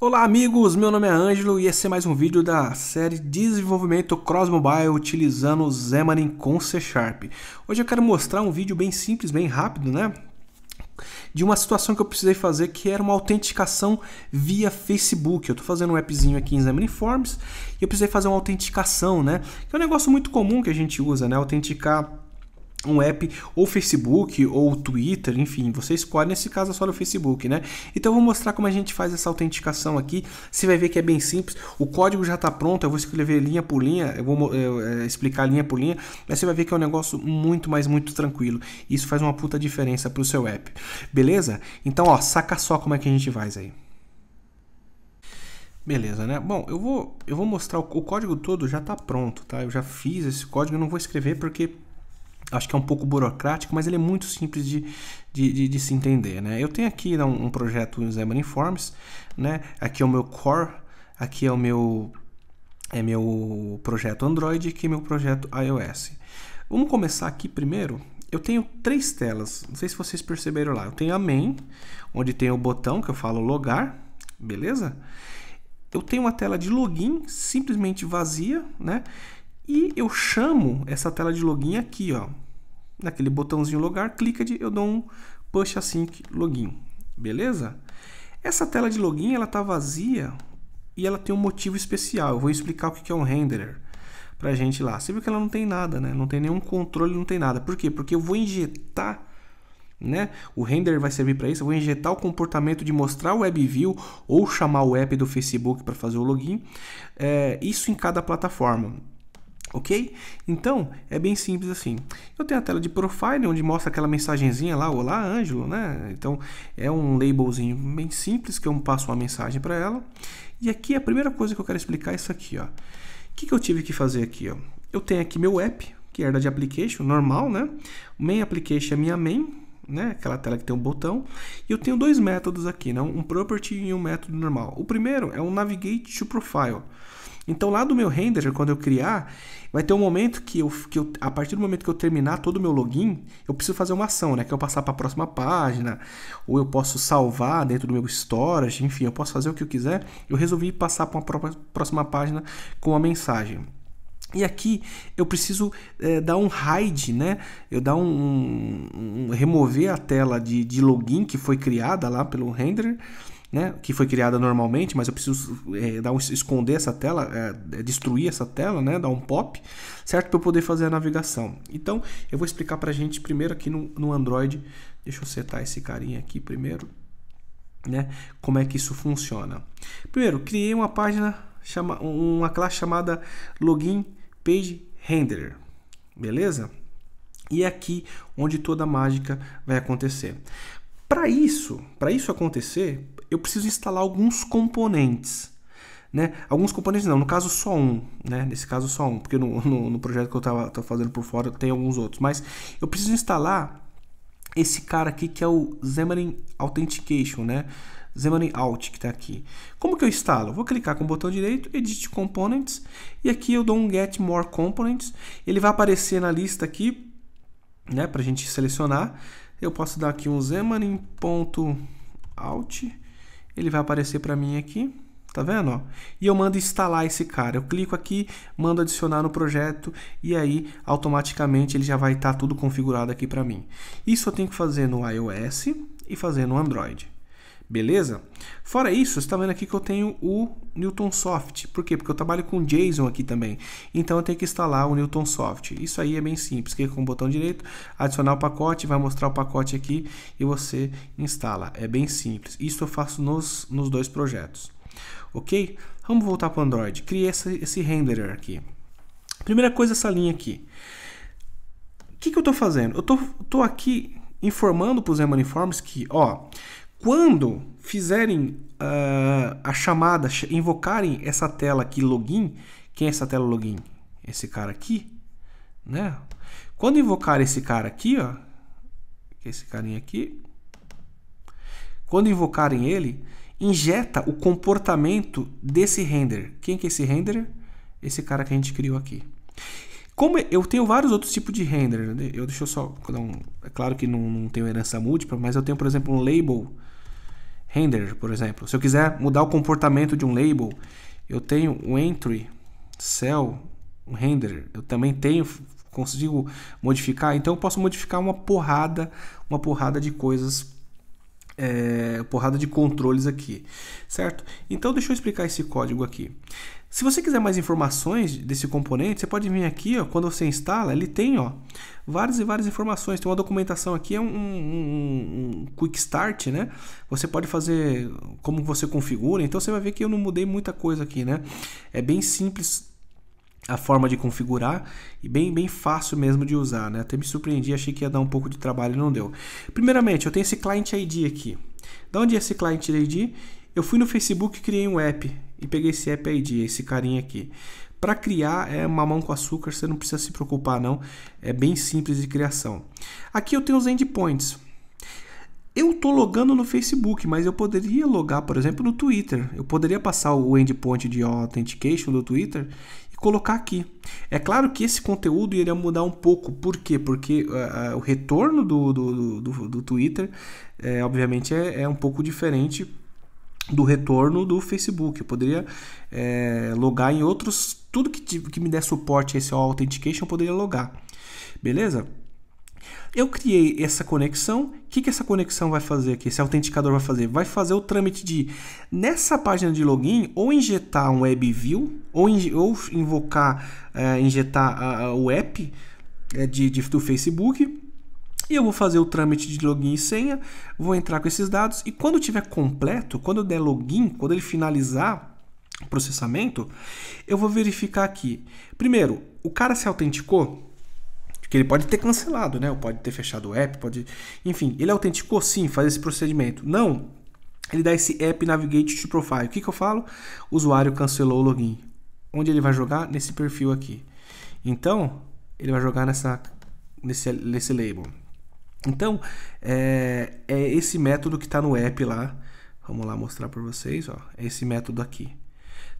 Olá amigos, meu nome é Ângelo e esse é mais um vídeo da série Desenvolvimento Cross Mobile utilizando Xamarin com C Sharp. Hoje eu quero mostrar um vídeo bem simples, bem rápido, né? De uma situação que eu precisei fazer que era uma autenticação via Facebook. Eu estou fazendo um appzinho aqui em Xamarin Forms e eu precisei fazer uma autenticação, né? Que é um negócio muito comum que a gente usa, né? Autenticar um app ou Facebook ou Twitter, enfim, você escolhe, nesse caso é só no Facebook, né? Então eu vou mostrar como a gente faz essa autenticação aqui, você vai ver que é bem simples, o código já está pronto, eu vou escrever linha por linha, eu vou é, explicar linha por linha, mas você vai ver que é um negócio muito, mais muito tranquilo, isso faz uma puta diferença para o seu app, beleza? Então, ó, saca só como é que a gente faz aí. Beleza, né? Bom, eu vou, eu vou mostrar, o, o código todo já está pronto, tá? Eu já fiz esse código, eu não vou escrever porque acho que é um pouco burocrático, mas ele é muito simples de, de, de, de se entender. Né? Eu tenho aqui né, um, um projeto Zeman Informes, né? aqui é o meu core, aqui é o meu, é meu projeto Android e aqui é meu projeto iOS. Vamos começar aqui primeiro. Eu tenho três telas, não sei se vocês perceberam lá. Eu tenho a main, onde tem o botão que eu falo logar, beleza? Eu tenho uma tela de login simplesmente vazia, né? E eu chamo essa tela de login aqui, ó. Naquele botãozinho logar, clica de eu dou um push async login. Beleza? Essa tela de login, ela tá vazia e ela tem um motivo especial. Eu vou explicar o que é um renderer pra gente lá. Você viu que ela não tem nada, né? Não tem nenhum controle, não tem nada. Por quê? Porque eu vou injetar né? O render vai servir para isso. Eu vou injetar o comportamento de mostrar o WebView ou chamar o app do Facebook para fazer o login. É, isso em cada plataforma. Ok? Então, é bem simples assim. Eu tenho a tela de profile, onde mostra aquela mensagenzinha lá, olá, Ângelo, né? Então, é um labelzinho bem simples, que eu passo uma mensagem para ela. E aqui, a primeira coisa que eu quero explicar é isso aqui, ó. O que, que eu tive que fazer aqui, ó? Eu tenho aqui meu app, que era de application, normal, né? Main application é minha main, né? Aquela tela que tem um botão. E eu tenho dois métodos aqui, né? Um property e um método normal. O primeiro é um navigate to profile. Então, lá do meu render, quando eu criar, Vai ter um momento que eu, que eu, a partir do momento que eu terminar todo o meu login, eu preciso fazer uma ação, né? Que é eu passar para a próxima página, ou eu posso salvar dentro do meu storage, enfim, eu posso fazer o que eu quiser. Eu resolvi passar para uma próxima página com a mensagem. E aqui eu preciso é, dar um hide, né? Eu dar um, um, um, remover a tela de, de login que foi criada lá pelo render né, que foi criada normalmente, mas eu preciso é, dar um, esconder essa tela, é, é destruir essa tela, né, dar um pop, certo? Para eu poder fazer a navegação. Então, eu vou explicar para a gente primeiro aqui no, no Android. Deixa eu setar esse carinha aqui primeiro, né? Como é que isso funciona? Primeiro, criei uma página, chama, uma classe chamada Login Page Renderer, beleza? E é aqui onde toda a mágica vai acontecer. Para isso, para isso acontecer, eu preciso instalar alguns componentes. Né? Alguns componentes não, no caso só um, né? Nesse caso só um, porque no, no, no projeto que eu estava fazendo por fora tem alguns outros. Mas eu preciso instalar esse cara aqui que é o Xamarin Authentication, né? Xamarin Alt que está aqui. Como que eu instalo? Vou clicar com o botão direito, Edit Components, e aqui eu dou um Get More Components. Ele vai aparecer na lista aqui, né? Para a gente selecionar. Eu posso dar aqui um Xamarin.Alt ele vai aparecer para mim aqui, tá vendo? E eu mando instalar esse cara. Eu clico aqui, mando adicionar no projeto e aí automaticamente ele já vai estar tá tudo configurado aqui para mim. Isso eu tenho que fazer no iOS e fazer no Android. Beleza? Fora isso, você está vendo aqui que eu tenho o Newton Soft. Por quê? Porque eu trabalho com JSON aqui também. Então eu tenho que instalar o Newton Soft. Isso aí é bem simples. Clica com o botão direito, adicionar o pacote, vai mostrar o pacote aqui e você instala. É bem simples. Isso eu faço nos, nos dois projetos. Ok? Vamos voltar para o Android. Criei esse esse renderer aqui. Primeira coisa, essa linha aqui. O que, que eu estou fazendo? Eu estou aqui informando para o os Maniforms que, ó, quando fizerem uh, a chamada, invocarem essa tela aqui login, quem é essa tela login? Esse cara aqui, né? Quando invocar esse cara aqui, ó, é esse carinha aqui, quando invocarem ele, injeta o comportamento desse render. Quem que é esse render? Esse cara que a gente criou aqui. Como eu tenho vários outros tipos de render, né? eu deixo só. é claro que não, não tenho herança múltipla, mas eu tenho, por exemplo, um label render, por exemplo. Se eu quiser mudar o comportamento de um label, eu tenho um entry, cell, um render. Eu também tenho, consigo modificar. Então eu posso modificar uma porrada, uma porrada de coisas, é, porrada de controles aqui, certo? Então deixa eu explicar esse código aqui. Se você quiser mais informações desse componente, você pode vir aqui, ó, quando você instala, ele tem ó, várias e várias informações. Tem uma documentação aqui, é um, um, um, quick start, né? Você pode fazer como você configura, então você vai ver que eu não mudei muita coisa aqui, né? É bem simples a forma de configurar e bem, bem fácil mesmo de usar, né? Até me surpreendi, achei que ia dar um pouco de trabalho e não deu. Primeiramente, eu tenho esse Client ID aqui. Da onde é esse Client ID? Eu fui no Facebook e criei um app e peguei esse app ID, esse carinha aqui. Para criar é mamão com açúcar, você não precisa se preocupar não, é bem simples de criação. Aqui eu tenho os endpoints. Eu estou logando no Facebook, mas eu poderia logar, por exemplo, no Twitter. Eu poderia passar o endpoint de authentication do Twitter e colocar aqui. É claro que esse conteúdo iria mudar um pouco. Por quê? Porque uh, o retorno do, do, do, do Twitter, é, obviamente, é, é um pouco diferente do retorno do Facebook. Eu poderia é, logar em outros, tudo que, que me der suporte a esse authentication, eu poderia logar. Beleza? Eu criei essa conexão. O que, que essa conexão vai fazer aqui? Esse autenticador vai fazer? Vai fazer o trâmite de, nessa página de login, ou injetar um view, ou, in, ou invocar, é, injetar a, o app é, de, de, do Facebook e eu vou fazer o trâmite de login e senha, vou entrar com esses dados e quando tiver completo, quando eu der login, quando ele finalizar o processamento, eu vou verificar aqui. Primeiro, o cara se autenticou? que ele pode ter cancelado, né? Ou pode ter fechado o app, pode. Enfim, ele autenticou sim, faz esse procedimento. Não, ele dá esse app Navigate to Profile. O que, que eu falo? O usuário cancelou o login. Onde ele vai jogar? Nesse perfil aqui. Então, ele vai jogar nessa, nesse, nesse label. Então, é, é esse método que está no app lá. Vamos lá mostrar para vocês, ó. É esse método aqui.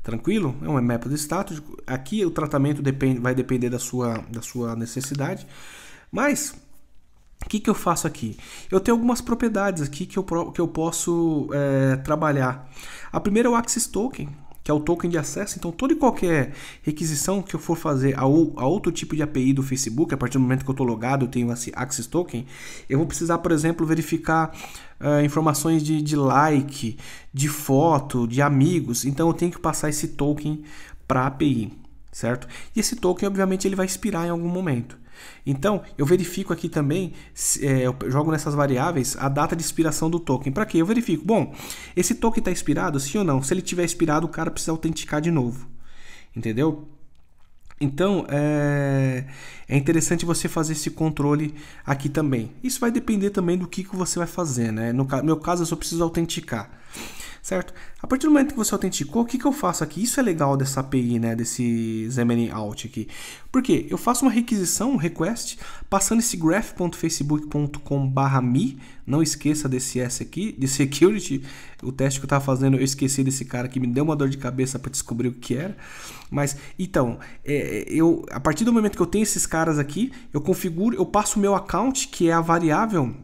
Tranquilo? É um método estático. Aqui o tratamento depende, vai depender da sua, da sua necessidade. Mas, o que, que eu faço aqui? Eu tenho algumas propriedades aqui que eu, que eu posso é, trabalhar. A primeira é o Axis Token que é o token de acesso. Então, toda e qualquer requisição que eu for fazer a, a outro tipo de API do Facebook, a partir do momento que eu estou logado, eu tenho esse Access Token, eu vou precisar, por exemplo, verificar uh, informações de, de like, de foto, de amigos. Então, eu tenho que passar esse token para a API, certo? E esse token, obviamente, ele vai expirar em algum momento. Então, eu verifico aqui também, é, eu jogo nessas variáveis a data de expiração do token. Para quê? Eu verifico, bom, esse token está expirado, sim ou não? Se ele tiver expirado, o cara precisa autenticar de novo. Entendeu? Então, é, é interessante você fazer esse controle aqui também. Isso vai depender também do que, que você vai fazer, né? No meu caso, eu só preciso autenticar certo? A partir do momento que você autenticou, o que, que eu faço aqui? Isso é legal dessa API, né, desse Xamarin Out aqui. Por quê? Eu faço uma requisição, um request, passando esse graph.facebook.com/me, não esqueça desse S aqui, de security. O teste que eu estava fazendo, eu esqueci desse cara que me deu uma dor de cabeça para descobrir o que era. Mas então, é, eu a partir do momento que eu tenho esses caras aqui, eu configuro, eu passo o meu account, que é a variável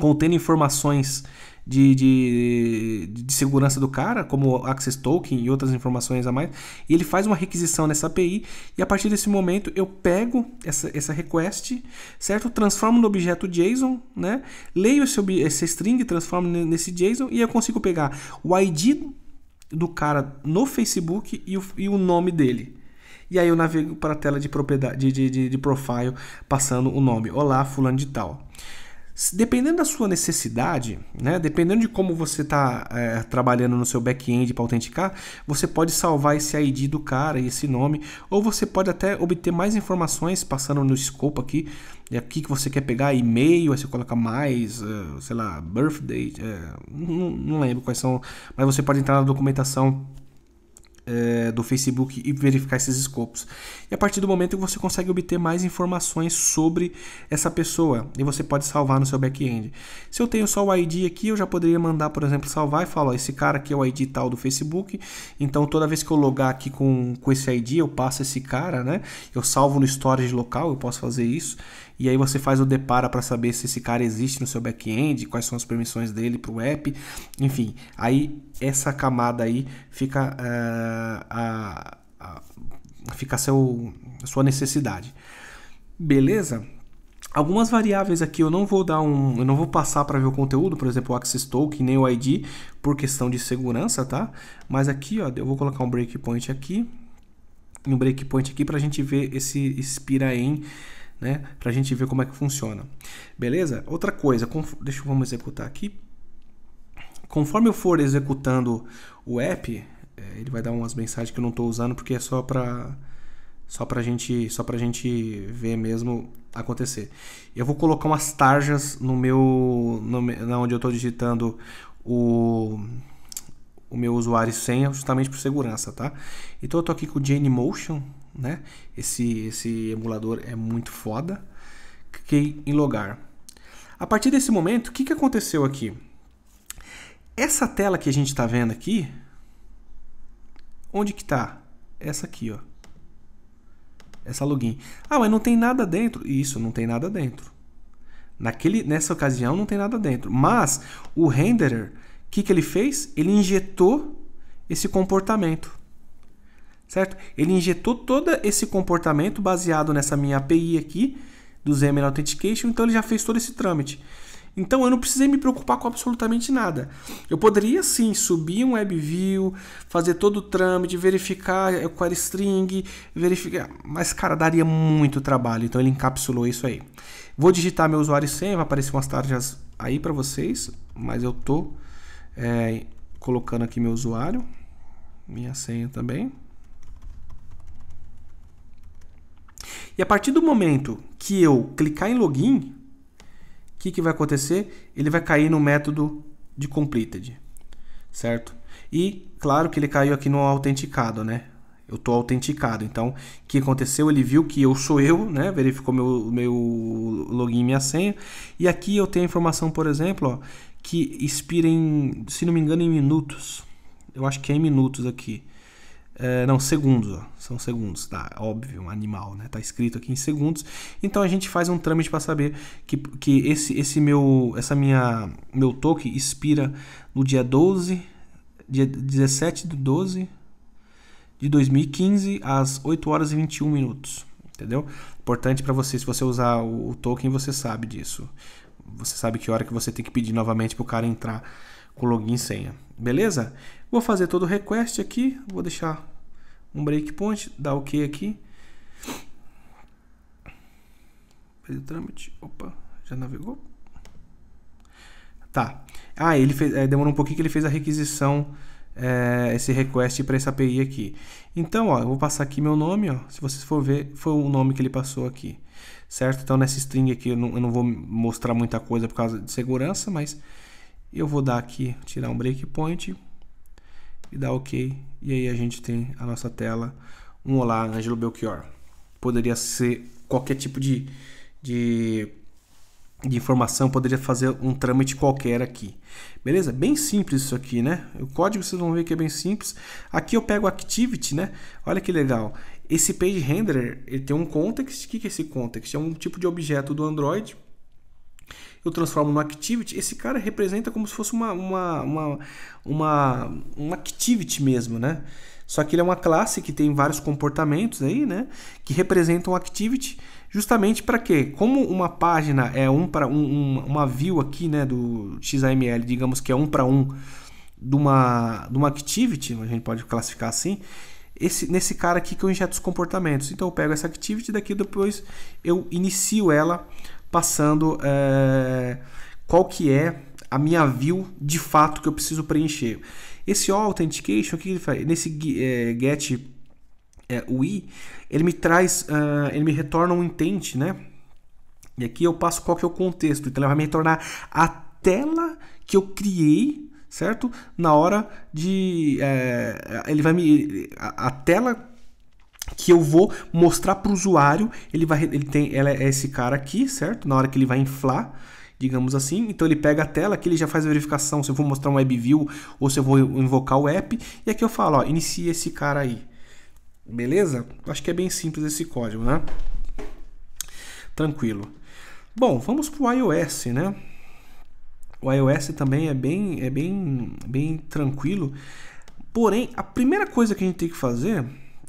contendo informações de, de, de segurança do cara, como Access Token e outras informações a mais, e ele faz uma requisição nessa API, e a partir desse momento eu pego essa, essa request, certo? Transformo no objeto JSON, né? leio esse, esse string, transformo nesse JSON, e eu consigo pegar o ID do cara no Facebook e o, e o nome dele. E aí eu navego para a tela de propriedade de, de, de, profile passando o nome. Olá, fulano de tal. Dependendo da sua necessidade, né, dependendo de como você está é, trabalhando no seu back-end para autenticar, você pode salvar esse ID do cara e esse nome, ou você pode até obter mais informações passando no scope aqui, é aqui que você quer pegar e-mail, aí você coloca mais, uh, sei lá, birthday, uh, é, não, não lembro quais são, mas você pode entrar na documentação é, do Facebook e verificar esses escopos. E a partir do momento que você consegue obter mais informações sobre essa pessoa e você pode salvar no seu back-end. Se eu tenho só o ID aqui, eu já poderia mandar, por exemplo, salvar e falar: ó, esse cara aqui é o ID tal do Facebook, então toda vez que eu logar aqui com, com esse ID, eu passo esse cara, né? Eu salvo no storage local, eu posso fazer isso. E aí você faz o depara para saber se esse cara existe no seu back-end, quais são as permissões dele para o app, enfim. Aí essa camada aí fica. Uh, a, a, ficar seu, a sua necessidade. Beleza? Algumas variáveis aqui eu não vou dar um, eu não vou passar para ver o conteúdo, por exemplo, o access token nem o ID por questão de segurança, tá? Mas aqui, ó, eu vou colocar um breakpoint aqui, um breakpoint aqui para a gente ver esse expira em, né? Para a gente ver como é que funciona. Beleza? Outra coisa, deixa eu vamos executar aqui. Conforme eu for executando o app, é, ele vai dar umas mensagens que eu não estou usando porque é só para só para gente só para gente ver mesmo acontecer. Eu vou colocar umas tarjas no meu no, na onde eu estou digitando o o meu usuário e senha justamente por segurança, tá? Então eu tô aqui com o Motion né? Esse esse emulador é muito foda. Cliquei em logar. A partir desse momento, o que, que aconteceu aqui? Essa tela que a gente está vendo aqui, Onde que tá? Essa aqui, ó. Essa login. Ah, mas não tem nada dentro. Isso, não tem nada dentro. Naquele, nessa ocasião não tem nada dentro. Mas o renderer, o que, que ele fez? Ele injetou esse comportamento. Certo? Ele injetou todo esse comportamento baseado nessa minha API aqui do XML Authentication, então ele já fez todo esse trâmite. Então eu não precisei me preocupar com absolutamente nada. Eu poderia sim subir um WebView, fazer todo o trâmite, verificar eh, é o query verificar, mas cara, daria muito trabalho. Então ele encapsulou isso aí. Vou digitar meu usuário e senha, vai aparecer umas tarjas aí para vocês, mas eu tô é, colocando aqui meu usuário, minha senha também. E a partir do momento que eu clicar em login, que, que vai acontecer? Ele vai cair no método de completed, certo? E claro que ele caiu aqui no autenticado, né? Eu estou autenticado. Então, o que aconteceu? Ele viu que eu sou eu, né? Verificou meu, meu login e minha senha. E aqui eu tenho a informação, por exemplo, ó, que expira em, se não me engano, em minutos. Eu acho que é em minutos aqui. É, não, segundos, ó. são segundos, tá? Óbvio, um animal, né? Tá escrito aqui em segundos. Então a gente faz um trâmite para saber que, que esse, esse meu, essa minha, meu toque expira no dia 12, dia 17 do 12 de 2015 às 8 horas e 21 minutos, entendeu? Importante para você, se você usar o, o token, você sabe disso. Você sabe que hora que você tem que pedir novamente pro cara entrar com login e senha. Beleza? Vou fazer todo o request aqui, vou deixar um breakpoint, dar OK aqui. Fazer trâmite, opa, já navegou. Tá. Ah, ele fez, é, demorou um pouquinho que ele fez a requisição, é, esse request para essa API aqui. Então, ó, eu vou passar aqui meu nome, ó. Se vocês for ver, foi o nome que ele passou aqui, certo? Então, nessa string aqui, eu não, eu não vou mostrar muita coisa por causa de segurança, mas eu vou dar aqui, tirar um breakpoint e dar OK. E aí a gente tem a nossa tela. Um Olá, Angelo Belchior. Poderia ser qualquer tipo de, de, de informação, poderia fazer um trâmite qualquer aqui. Beleza? Bem simples isso aqui, né? O código vocês vão ver que é bem simples. Aqui eu pego Activity, né? Olha que legal. Esse page renderer ele tem um context. O que é esse context? É um tipo de objeto do Android eu transformo no activity, esse cara representa como se fosse uma, uma, uma, uma, uma activity mesmo, né? Só que ele é uma classe que tem vários comportamentos aí, né? Que representam activity, justamente para quê? Como uma página é um para um, uma view aqui, né? Do XML, digamos que é um para um de uma, de uma activity, a gente pode classificar assim esse, nesse cara aqui que eu injeto os comportamentos. Então eu pego essa activity daqui depois eu inicio ela passando é, qual que é a minha view de fato que eu preciso preencher. Esse authentication, o que ele faz? Nesse é, get é, UI, ele me traz, uh, ele me retorna um intent, né? E aqui eu passo qual que é o contexto. Então ele vai me retornar a tela que eu criei certo? Na hora de. É, ele vai me. A, a, tela que eu vou mostrar para o usuário, ele vai. Ele tem. Ela é esse cara aqui, certo? Na hora que ele vai inflar. Digamos assim, então ele pega a tela que ele já faz a verificação se eu vou mostrar um web view ou se eu vou invocar o app. E aqui eu falo, ó, inicia esse cara aí. Beleza? Acho que é bem simples esse código, né? Tranquilo. Bom, vamos para o iOS, né? O iOS também é bem, é bem, bem tranquilo. Porém, a primeira coisa que a gente tem que fazer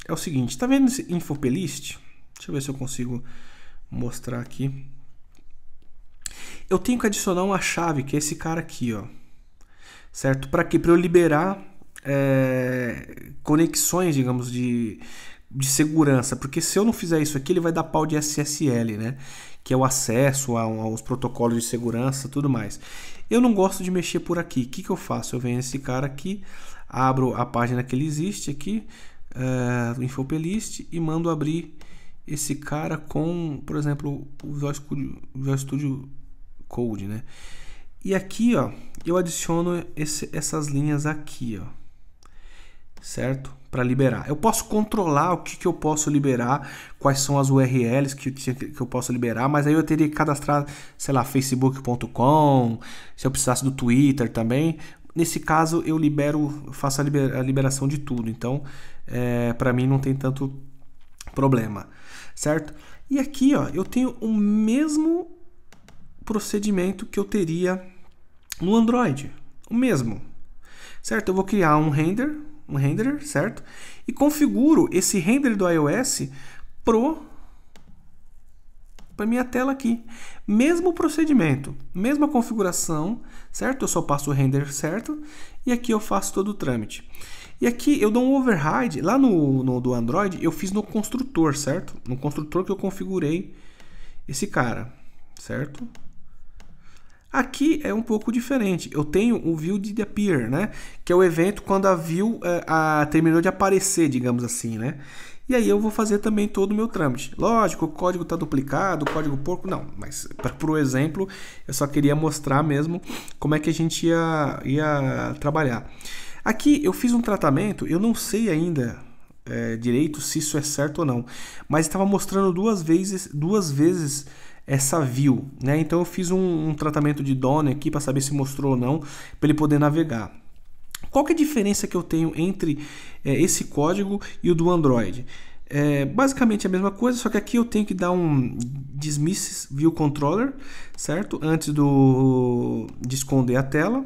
é o seguinte: está vendo esse Infoplaylist? Deixa eu ver se eu consigo mostrar aqui. Eu tenho que adicionar uma chave, que é esse cara aqui, ó. Certo? Para quê? Para eu liberar é, conexões, digamos, de, de segurança. Porque se eu não fizer isso aqui, ele vai dar pau de SSL, né? Que é o acesso aos protocolos de segurança tudo mais. Eu não gosto de mexer por aqui. O que, que eu faço? Eu venho esse cara aqui, abro a página que ele existe aqui, uh, eh, Infoplist, e mando abrir esse cara com, por exemplo, o Visual Studio, Visual Studio Code, né? E aqui, ó, eu adiciono esse, essas linhas aqui, ó certo? Para liberar. Eu posso controlar o que, que eu posso liberar, quais são as URLs que, que, que eu posso liberar, mas aí eu teria que cadastrar, sei lá, facebook.com, se eu precisasse do Twitter também. Nesse caso, eu libero, faço a, liber, a liberação de tudo. Então, é, para mim não tem tanto problema, certo? E aqui, ó, eu tenho o mesmo procedimento que eu teria no Android, o mesmo, certo? Eu vou criar um render, um renderer, certo? E configuro esse render do iOS pro para minha tela aqui. Mesmo procedimento, mesma configuração, certo? Eu só passo o render certo e aqui eu faço todo o trâmite. E aqui eu dou um override, lá no, no do Android eu fiz no construtor, certo? No construtor que eu configurei esse cara, certo? Aqui é um pouco diferente. Eu tenho o view de appear, né? Que é o evento quando a view a, é, a, terminou de aparecer, digamos assim, né? E aí eu vou fazer também todo o meu trâmite. Lógico, o código está duplicado, o código porco, não. Mas para o exemplo, eu só queria mostrar mesmo como é que a gente ia, ia trabalhar. Aqui eu fiz um tratamento, eu não sei ainda é, direito se isso é certo ou não, mas estava mostrando duas vezes, duas vezes essa view, né? Então eu fiz um, um tratamento de Donner aqui para saber se mostrou ou não, para ele poder navegar. Qual que é a diferença que eu tenho entre é, esse código e o do Android? É basicamente a mesma coisa, só que aqui eu tenho que dar um dismiss view controller, certo? Antes do de esconder a tela.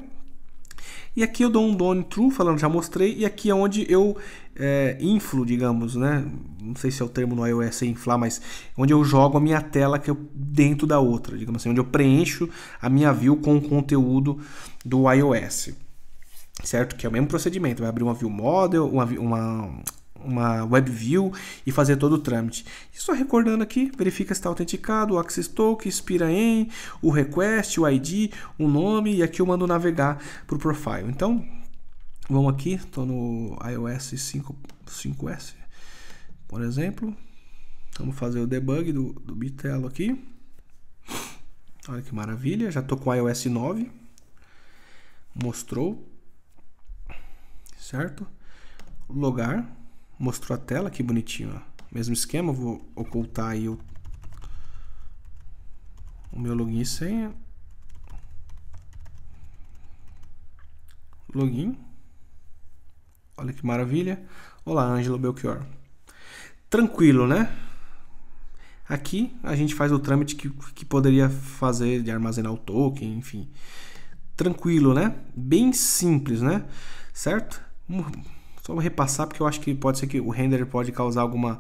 E aqui eu dou um done true, falando já mostrei, e aqui é onde eu é, inflo, digamos, né? Não sei se é o termo no iOS é inflar, mas onde eu jogo a minha tela que eu, dentro da outra, digamos assim, onde eu preencho a minha view com o conteúdo do iOS. Certo? Que é o mesmo procedimento, vai abrir uma view model, uma, uma, uma web view e fazer todo o trâmite. E só recordando aqui, verifica se está autenticado, o access token, expira em, o request, o ID, o nome e aqui eu mando navegar para o profile. Então, Vamos aqui, estou no iOS 5, 5S, por exemplo. Vamos fazer o debug do, do Bitelo aqui. Olha que maravilha, já estou com o iOS 9. Mostrou, certo? Logar, mostrou a tela, que bonitinho. Ó. Mesmo esquema, vou ocultar aí o, o meu login e senha. Login. Olha que maravilha. Olá, Ângelo Belchior. Tranquilo, né? Aqui a gente faz o trâmite que, que poderia fazer de armazenar o token, enfim. Tranquilo, né? Bem simples, né? Certo? Só vou repassar porque eu acho que pode ser que o render pode causar alguma,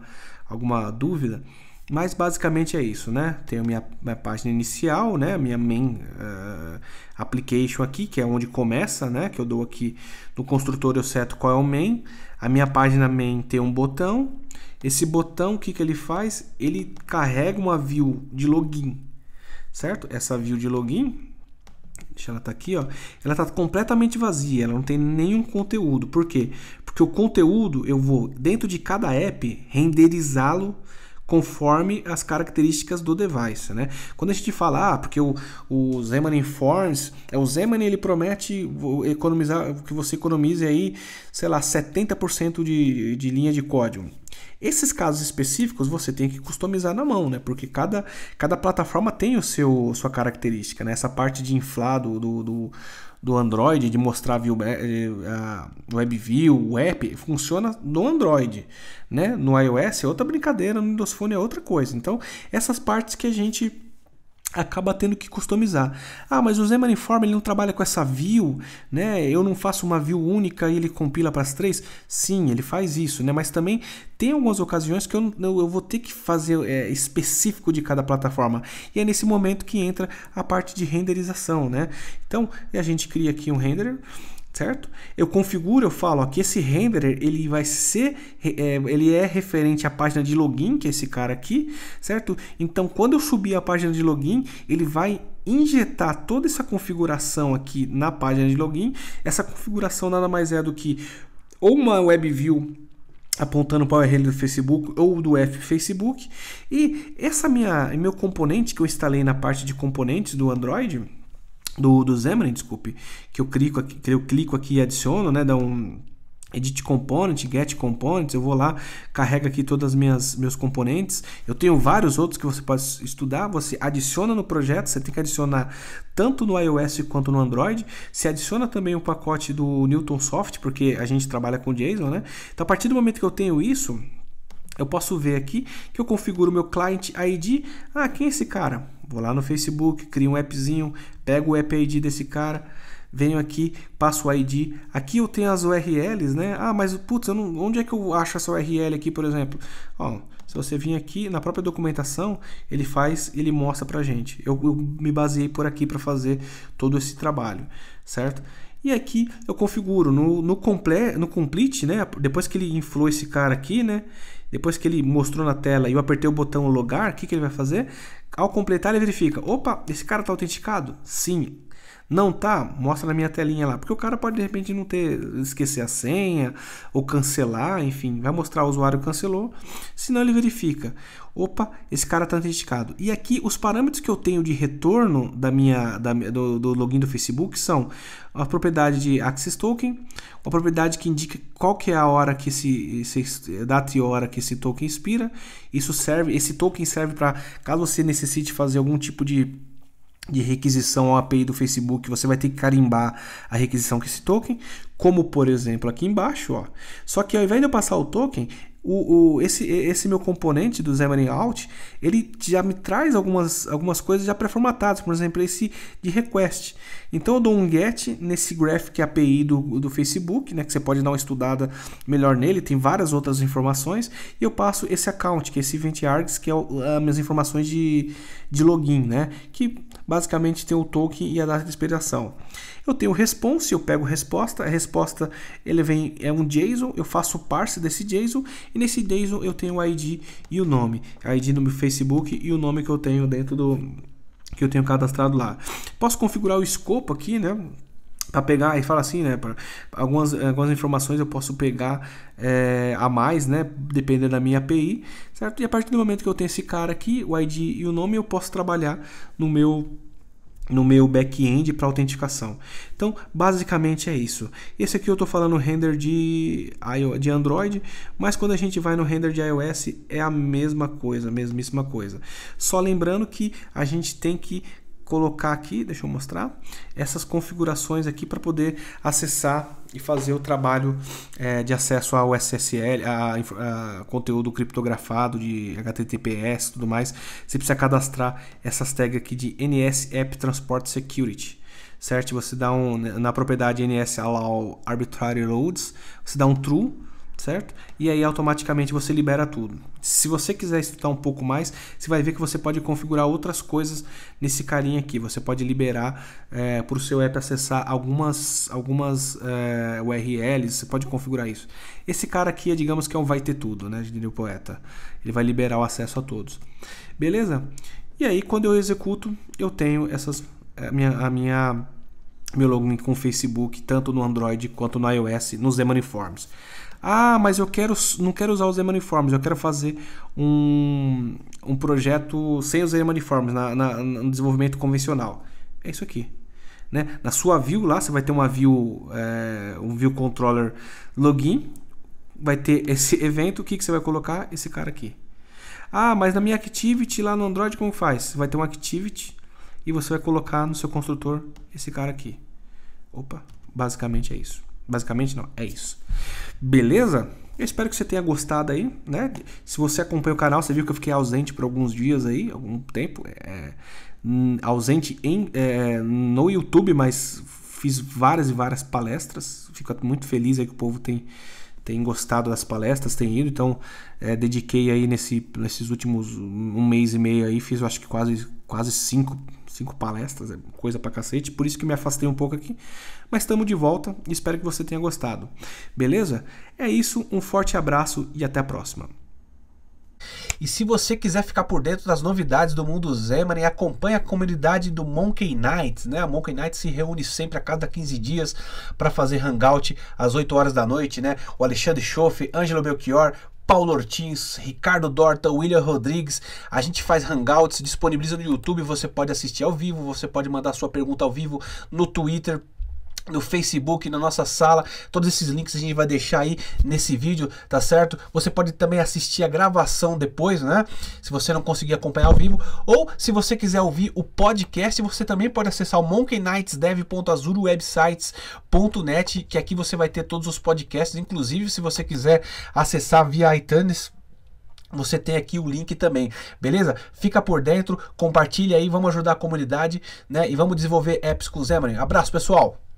alguma dúvida. Mas basicamente é isso, né? Tenho minha, minha página inicial, né? Minha main uh, application aqui, que é onde começa, né? Que eu dou aqui no construtor eu seto qual é o main. A minha página main tem um botão. Esse botão, o que, que ele faz? Ele carrega uma view de login, certo? Essa view de login, deixa ela tá aqui, ó. Ela tá completamente vazia, ela não tem nenhum conteúdo. Por quê? Porque o conteúdo eu vou dentro de cada app renderizá-lo conforme as características do device, né? Quando a gente fala, ah, porque o, o Zeman Informs, é o Zeman ele promete economizar, que você economize aí, sei lá, 70% de, de linha de código. Esses casos específicos você tem que customizar na mão, né? Porque cada, cada plataforma tem o seu sua característica, né? Essa parte de inflado do, do, do Android, de mostrar view, eh, a WebView, o app, funciona no Android, né? No iOS é outra brincadeira, no Windows Phone é outra coisa. Então, essas partes que a gente acaba tendo que customizar. Ah, mas o Zemaniform ele não trabalha com essa view, né? Eu não faço uma view única e ele compila para as três. Sim, ele faz isso, né? Mas também tem algumas ocasiões que eu, eu vou ter que fazer é, específico de cada plataforma. E é nesse momento que entra a parte de renderização, né? Então, a gente cria aqui um renderer certo? Eu configuro, eu falo ó, que esse renderer ele vai ser, é, ele é referente à página de login, que é esse cara aqui, certo? Então, quando eu subir a página de login, ele vai injetar toda essa configuração aqui na página de login. Essa configuração nada mais é do que ou uma web view apontando para o URL do Facebook ou do F Facebook e essa minha meu componente que eu instalei na parte de componentes do Android do, do Xamarin, desculpe, que eu clico aqui, que eu clico aqui e adiciono, né, dá um edit component, get components, eu vou lá, carrega aqui todas as minhas meus componentes. Eu tenho vários outros que você pode estudar, você adiciona no projeto, você tem que adicionar tanto no iOS quanto no Android. Se adiciona também o um pacote do Newton Soft, porque a gente trabalha com JSON, né? Então a partir do momento que eu tenho isso, eu posso ver aqui que eu configuro meu client ID. Ah, quem é esse cara? Vou lá no Facebook, crio um appzinho, pego o app ID desse cara, venho aqui, passo o ID. Aqui eu tenho as URLs, né? Ah, mas putz, não, onde é que eu acho essa URL aqui, por exemplo? Ó, se você vir aqui na própria documentação, ele faz, ele mostra pra gente. Eu, eu me baseei por aqui para fazer todo esse trabalho, certo? E aqui eu configuro no, no, comple, no complete, né? Depois que ele inflou esse cara aqui, né? Depois que ele mostrou na tela e eu apertei o botão logar, o que, que ele vai fazer? Ao completar, ele verifica: opa, esse cara está autenticado? Sim. Não tá? Mostra na minha telinha lá. Porque o cara pode de repente não ter, esquecer a senha ou cancelar, enfim, vai mostrar o usuário cancelou, senão ele verifica. Opa, esse cara está autenticado. E aqui os parâmetros que eu tenho de retorno da minha, da, do, do, login do Facebook são a propriedade de Access Token, a propriedade que indica qual que é a hora que esse, esse data e hora que esse token expira. Isso serve, esse token serve para caso você necessite fazer algum tipo de de requisição ao API do Facebook, você vai ter que carimbar a requisição com esse token, como por exemplo aqui embaixo. Ó. Só que ao invés de eu passar o token, o, o, esse, esse meu componente do Xamarin Out, ele já me traz algumas, algumas coisas já pré-formatadas, por exemplo, esse de request. Então eu dou um get nesse graphic API do, do Facebook, né, que você pode dar uma estudada melhor nele, tem várias outras informações, e eu passo esse account, que é esse event args, que é o, as ah, minhas informações de, de login, né, que basicamente tem o token e a data de expiração. Eu tenho response, eu pego resposta, a resposta ele vem é um JSON, eu faço parse desse JSON e nesse JSON eu tenho o ID e o nome, ID do meu Facebook e o nome que eu tenho dentro do que eu tenho cadastrado lá. Posso configurar o escopo aqui, né? para pegar e fala assim, né? Pra, algumas, algumas informações eu posso pegar é, a mais, né? Dependendo da minha API, certo? E a partir do momento que eu tenho esse cara aqui, o ID e o nome, eu posso trabalhar no meu no meu back-end para autenticação. Então, basicamente é isso. Esse aqui eu estou falando render de, de Android, mas quando a gente vai no render de iOS é a mesma coisa, mesmíssima coisa. Só lembrando que a gente tem que colocar aqui, deixa eu mostrar, essas configurações aqui para poder acessar e fazer o trabalho é, de acesso ao SSL, a, a, conteúdo criptografado de HTTPS tudo mais. Você precisa cadastrar essas tags aqui de NS App Transport Security. Certo? Você dá um né, na propriedade NS allow arbitrary loads, você dá um true, certo? E aí automaticamente você libera tudo. Se você quiser estudar um pouco mais, você vai ver que você pode configurar outras coisas nesse carinha aqui. Você pode liberar é, eh, para o seu app acessar algumas, algumas é, eh, URLs, você pode configurar isso. Esse cara aqui, é, digamos que é um vai ter tudo, né, de poeta. Ele vai liberar o acesso a todos. Beleza? E aí, quando eu executo, eu tenho essas a eh, minha, a minha meu login com o Facebook, tanto no Android quanto no iOS, nos Forms. Ah, mas eu quero, não quero usar os Emaniformes, eu quero fazer um, um projeto sem os Emaniformes na, na, no desenvolvimento convencional. É isso aqui. Né? Na sua view lá, você vai ter uma view, é, um view controller login, vai ter esse evento, o que, que você vai colocar? Esse cara aqui. Ah, mas na minha activity lá no Android como faz? Você vai ter um activity e você vai colocar no seu construtor esse cara aqui. Opa, basicamente é isso. Basicamente não, é isso. Beleza? Eu espero que você tenha gostado aí, né? Se você acompanha o canal, você viu que eu fiquei ausente por alguns dias aí, algum tempo. É, é ausente em, é, no YouTube, mas fiz várias e várias palestras. Fico muito feliz aí que o povo tem, tem gostado das palestras, tem ido. Então, é, dediquei aí nesse, nesses últimos um mês e meio aí, fiz eu acho que quase, quase cinco cinco palestras, é coisa pra cacete, por isso que me afastei um pouco aqui. Mas estamos de volta e espero que você tenha gostado. Beleza? É isso, um forte abraço e até a próxima. E se você quiser ficar por dentro das novidades do mundo Xamarin, acompanhe a comunidade do Monkey Nights, né? A Monkey Nights se reúne sempre a cada 15 dias para fazer hangout às 8 horas da noite, né? O Alexandre Schoff, Ângelo Belchior, Paulo Ortiz, Ricardo Dorta, William Rodrigues. A gente faz hangouts, disponibiliza no YouTube, você pode assistir ao vivo, você pode mandar sua pergunta ao vivo no Twitter no Facebook, na nossa sala. Todos esses links a gente vai deixar aí nesse vídeo, tá certo? Você pode também assistir a gravação depois, né? Se você não conseguir acompanhar ao vivo, ou se você quiser ouvir o podcast, você também pode acessar o monkeyknightsdev.azurwebsites.net, que aqui você vai ter todos os podcasts, inclusive se você quiser acessar via iTunes, você tem aqui o link também, beleza? Fica por dentro, compartilha aí, vamos ajudar a comunidade, né? E vamos desenvolver apps com o Xamarin. Abraço, pessoal!